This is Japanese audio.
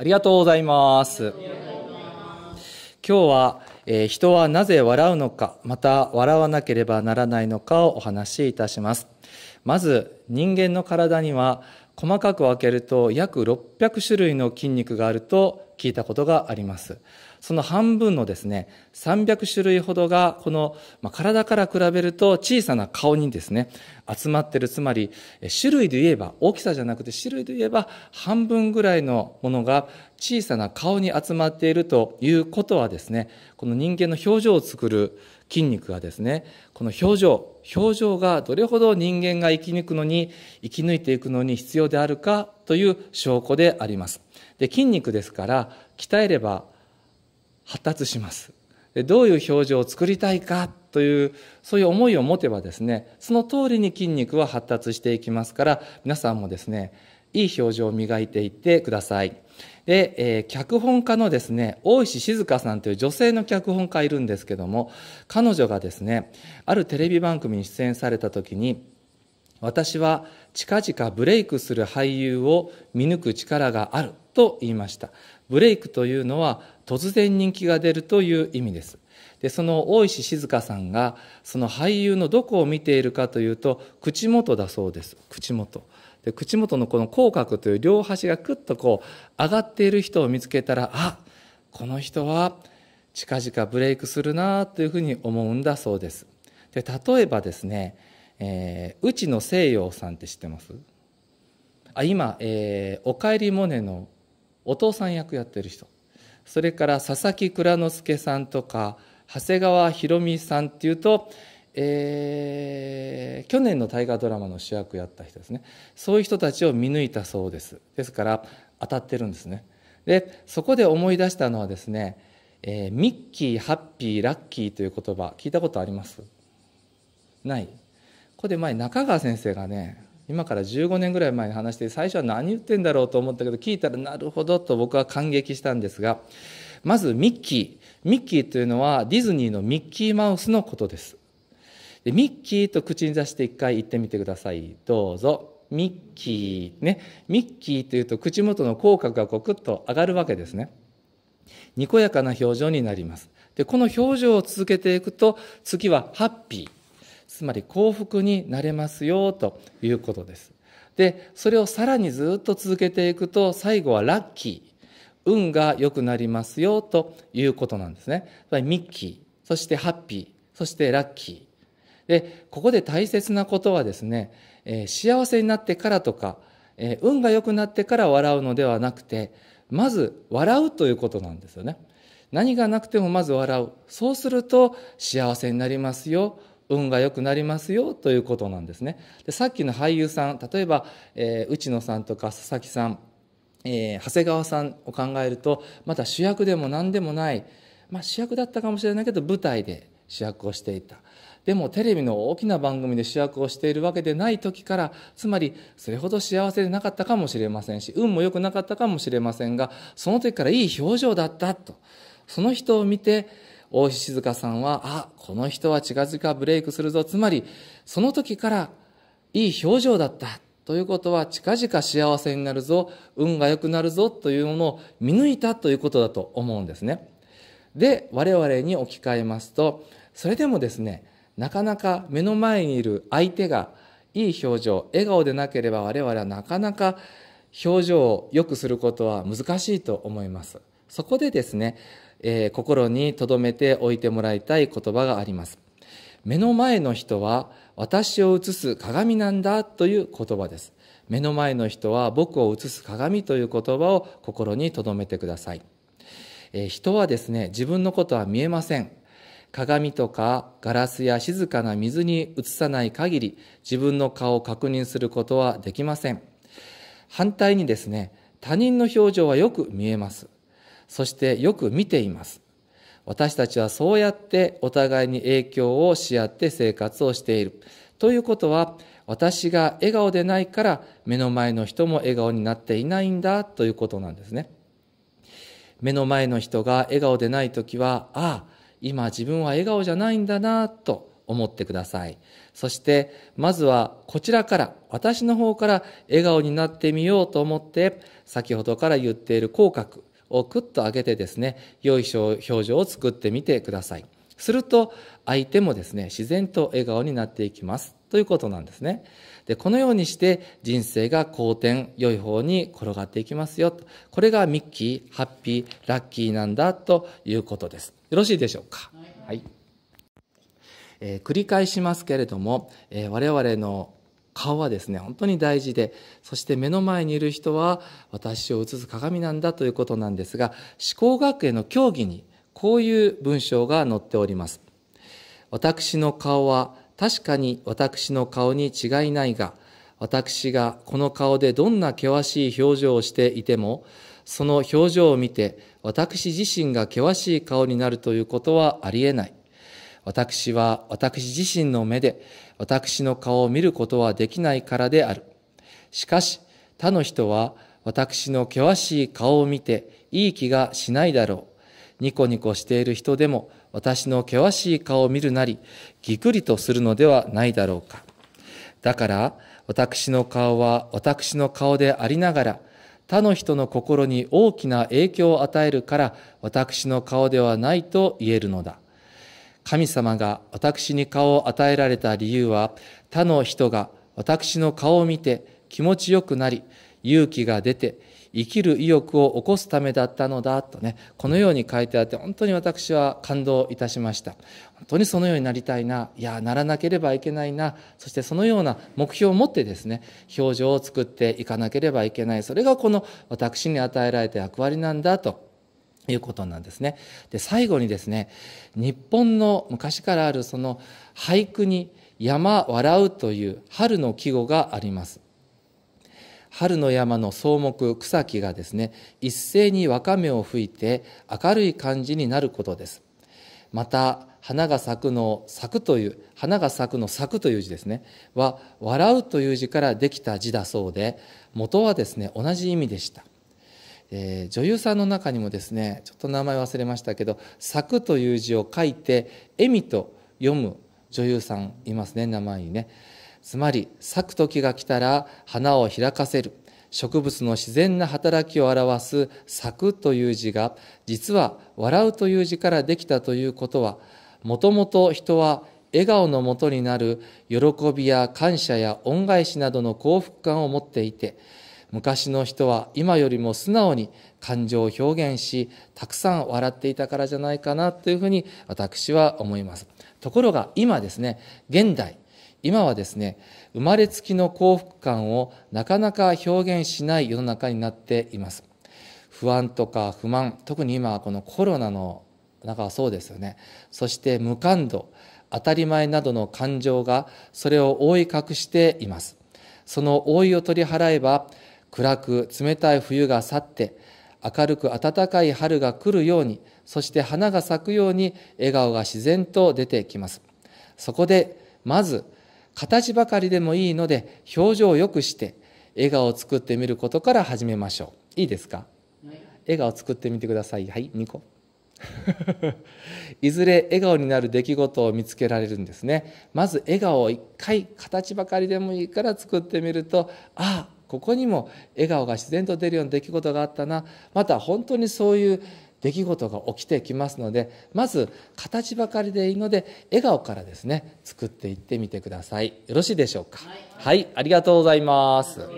ありがとうございます。今日は、えー、人はなぜ笑うのか、また笑わなければならないのかをお話しいたします。まず、人間の体には細かく分けると約600種類の筋肉があると聞いたことがあります。その半分のですね、300種類ほどが、この、ま体から比べると小さな顔にですね、集まってる。つまり、種類で言えば、大きさじゃなくて種類で言えば、半分ぐらいのものが小さな顔に集まっているということはですね、この人間の表情を作る筋肉がですね、この表情、表情がどれほど人間が生き抜くのに、生き抜いていくのに必要であるかという証拠であります。で、筋肉ですから、鍛えれば発達します。どういう表情を作りたいかという、そういう思いを持てばですね、その通りに筋肉は発達していきますから、皆さんもですね、いい表情を磨いていってください。で、えー、脚本家のですね、大石静香さんという女性の脚本家いるんですけども、彼女がですね、あるテレビ番組に出演された時に、私は近々ブレイクする俳優を見抜く力があると言いました。ブレイクというのは突然人気が出るという意味です。で、その大石静香さんが、その俳優のどこを見ているかというと、口元だそうです。口元。で、口元のこの口角という両端がクッとこう、上がっている人を見つけたら、あ、この人は近々ブレイクするなというふうに思うんだそうです。で、例えばですね、えー、内野西洋さんって知ってますあ今、えー、おかえりモネ」のお父さん役やってる人それから佐々木蔵之介さんとか長谷川博美さんっていうと、えー、去年の大河ドラマの主役やった人ですねそういう人たちを見抜いたそうですですから当たってるんですねでそこで思い出したのはですね、えー、ミッキーハッピーラッキーという言葉聞いたことありますないここで前中川先生がね今から15年ぐらい前に話して最初は何言ってんだろうと思ったけど聞いたらなるほどと僕は感激したんですがまずミッキーミッキーというのはディズニーのミッキーマウスのことですでミッキーと口に出して一回言ってみてくださいどうぞミッキーねミッキーというと口元の口角がこくっと上がるわけですねにこやかな表情になりますでこの表情を続けていくと次はハッピーつまり幸福になれますよということですでそれをさらにずっと続けていくと最後はラッキー運が良くなりますよということなんですねミッキーそしてハッピーそしてラッキーでここで大切なことはですね、えー、幸せになってからとか、えー、運が良くなってから笑うのではなくてまず笑うということなんですよね何がなくてもまず笑うそうすると幸せになりますよ運が良くなりますよということなんですね。でさっきの俳優さん、例えば、えー、内野さんとか佐々木さん、えー、長谷川さんを考えると、また主役でも何でもない、まあ、主役だったかもしれないけど、舞台で主役をしていた。でもテレビの大きな番組で主役をしているわけでない時から、つまりそれほど幸せでなかったかもしれませんし、運も良くなかったかもしれませんが、その時からいい表情だったと。その人を見て、大石静香さんは、あ、この人は近々ブレイクするぞ。つまり、その時からいい表情だった。ということは、近々幸せになるぞ、運が良くなるぞというものを見抜いたということだと思うんですね。で、我々に置き換えますと、それでもですね、なかなか目の前にいる相手がいい表情、笑顔でなければ我々はなかなか表情を良くすることは難しいと思います。そこでですね、えー、心に留めておいてもらいたい言葉があります。目の前の人は私を映す鏡なんだという言葉です。目の前の人は僕を映す鏡という言葉を心に留めてください。えー、人はですね、自分のことは見えません。鏡とかガラスや静かな水に映さない限り自分の顔を確認することはできません。反対にですね、他人の表情はよく見えます。そしてよく見ています。私たちはそうやってお互いに影響をし合って生活をしている。ということは、私が笑顔でないから目の前の人も笑顔になっていないんだということなんですね。目の前の人が笑顔でない時は、ああ、今自分は笑顔じゃないんだなと思ってください。そして、まずはこちらから、私の方から笑顔になってみようと思って、先ほどから言っている口角、をクッと上げてですね良い表情を作ってみてくださいすると相手もですね自然と笑顔になっていきますということなんですねでこのようにして人生が好転良い方に転がっていきますよこれがミッキーハッピーラッキーなんだということですよろしいでしょうかはい、えー、繰り返しますけれども、えー、我々の顔はですね本当に大事でそして目の前にいる人は私を映す鏡なんだということなんですが思考学園の教義にこういう文章が載っております私の顔は確かに私の顔に違いないが私がこの顔でどんな険しい表情をしていてもその表情を見て私自身が険しい顔になるということはありえない私は私自身の目で私の顔を見ることはできないからである。しかし他の人は私の険しい顔を見ていい気がしないだろう。ニコニコしている人でも私の険しい顔を見るなり、ぎくりとするのではないだろうか。だから私の顔は私の顔でありながら、他の人の心に大きな影響を与えるから私の顔ではないと言えるのだ。神様が私に顔を与えられた理由は、他の人が私の顔を見て気持ちよくなり、勇気が出て、生きる意欲を起こすためだったのだとね、このように書いてあって、本当に私は感動いたしました。本当にそのようになりたいな、いや、ならなければいけないな、そしてそのような目標を持ってですね、表情を作っていかなければいけない。それがこの私に与えられた役割なんだということなんですね。で最後にですね日本の昔からあるその俳句に「山笑う」という春の季語があります。春の山の草木草木がですね一斉にわかめを吹いて明るい感じになることです。また花が咲くの咲くという花が咲くの咲くという字ですねは笑うという字からできた字だそうで元はですね同じ意味でした。えー、女優さんの中にもですねちょっと名前忘れましたけど「咲く」という字を書いて「笑み」と読む女優さんいますね名前にね。つまり咲く時が来たら花を開かせる植物の自然な働きを表す「咲く」という字が実は「笑う」という字からできたということはもともと人は笑顔のもとになる喜びや感謝や恩返しなどの幸福感を持っていて昔の人は今よりも素直に感情を表現したくさん笑っていたからじゃないかなというふうに私は思いますところが今ですね現代今はですね生まれつきの幸福感をなかなか表現しない世の中になっています不安とか不満特に今はこのコロナの中はそうですよねそして無感度当たり前などの感情がそれを覆い隠していますその覆いを取り払えば暗く冷たい冬が去って明るく暖かい春が来るようにそして花が咲くように笑顔が自然と出てきますそこでまず形ばかりでもいいので表情を良くして笑顔を作ってみることから始めましょういいですか、はい、笑顔を作ってみてくださいはい2個 いずれ笑顔になる出来事を見つけられるんですねまず笑顔を一回形ばかりでもいいから作ってみるとああここにも笑顔が自然と出るような出来事があったなまた本当にそういう出来事が起きてきますのでまず形ばかりでいいので笑顔からですね作っていってみてくださいよろしいでしょうか、はい、はい、ありがとうございます